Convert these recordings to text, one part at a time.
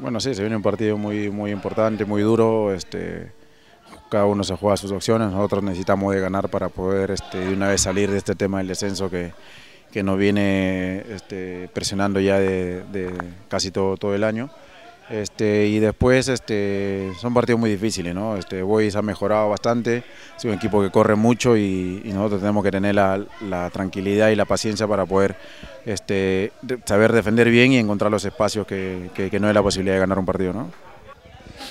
Bueno, sí, se viene un partido muy, muy importante, muy duro. Este, cada uno se juega sus opciones. Nosotros necesitamos de ganar para poder este, de una vez salir de este tema del descenso que, que nos viene este, presionando ya de, de casi todo, todo el año. Este, y después este, son partidos muy difíciles, ¿no? Este, Boys ha mejorado bastante, es un equipo que corre mucho y, nosotros tenemos que tener la, tranquilidad y la paciencia para poder este, saber defender bien y encontrar los espacios que, no es la posibilidad de ganar un partido, ¿no?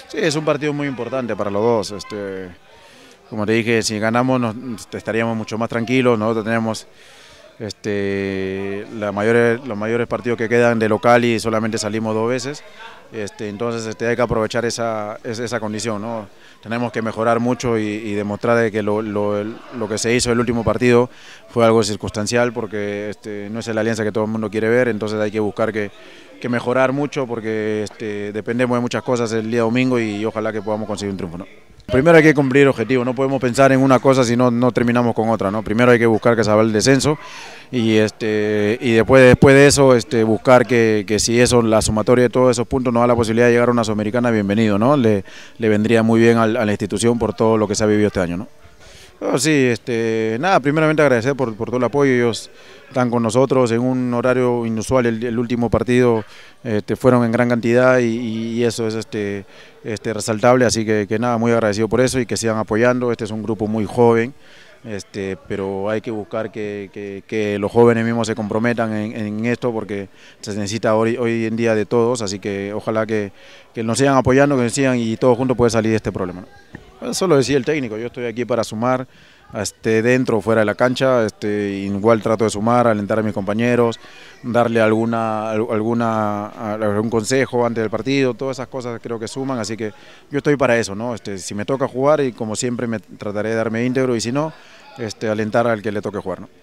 Sí, es un partido muy importante para los dos. Este, como te dije, si ganamos estaríamos mucho más tranquilos, nosotros tenemos... Este, la mayores, los mayores partidos que quedan de local y solamente salimos dos veces. Este, entonces este, hay que aprovechar esa, condición. ¿no? Tenemos que mejorar mucho y, demostrar que lo, que se hizo el último partido fue algo circunstancial porque este, no es la alianza que todo el mundo quiere ver, entonces hay que buscar que, que mejorar mucho porque este, dependemos de muchas cosas el día domingo y ojalá que podamos conseguir un triunfo. ¿no? Primero hay que cumplir objetivos, no podemos pensar en una cosa si no, terminamos con otra. ¿no? Primero hay que buscar que se haga el descenso y, este, y después, después de eso este, buscar que, si eso, la sumatoria de todos esos puntos nos da la posibilidad de llegar a una Sudamericana, bienvenido, ¿no? Le, le vendría muy bien a, a la institución por todo lo que se ha vivido este año. ¿no? sí, este, nada, primeramente agradecer por, todo el apoyo, ellos están con nosotros en un horario inusual, el, último partido este, fueron en gran cantidad y, eso es este, este, resaltable, así que, nada, muy agradecido por eso y que sigan apoyando, este es un grupo muy joven, este, pero hay que buscar que, los jóvenes mismos se comprometan en, esto porque se necesita hoy, en día de todos, así que ojalá que, nos sigan apoyando, que nos sigan y todos juntos puede salir de este problema. Eso ah, lo decía el técnico, yo estoy aquí para sumar este, dentro o fuera de la cancha, este, igual trato de sumar, alentar a mis compañeros, darle alguna, alguna, algún consejo antes del partido, todas esas cosas creo que suman, así que yo estoy para eso, ¿no? Este, si me toca jugar y como siempre me trataré de darme íntegro y si no, este, alentar al que le toque jugar. ¿no?